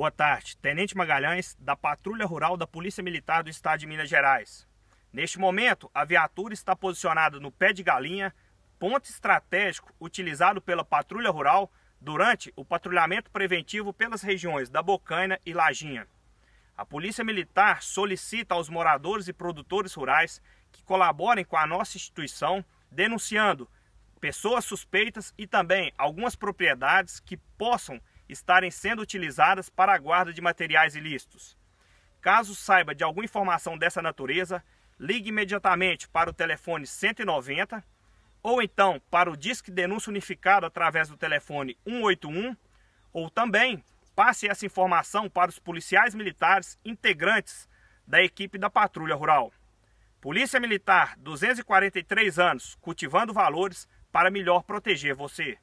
Boa tarde, Tenente Magalhães, da Patrulha Rural da Polícia Militar do Estado de Minas Gerais. Neste momento, a viatura está posicionada no pé de galinha, ponto estratégico utilizado pela Patrulha Rural durante o patrulhamento preventivo pelas regiões da Bocaina e Laginha. A Polícia Militar solicita aos moradores e produtores rurais que colaborem com a nossa instituição, denunciando pessoas suspeitas e também algumas propriedades que possam estarem sendo utilizadas para a guarda de materiais ilícitos. Caso saiba de alguma informação dessa natureza, ligue imediatamente para o telefone 190 ou então para o Disque Denúncia Unificado através do telefone 181 ou também passe essa informação para os policiais militares integrantes da equipe da Patrulha Rural. Polícia Militar, 243 anos, cultivando valores para melhor proteger você.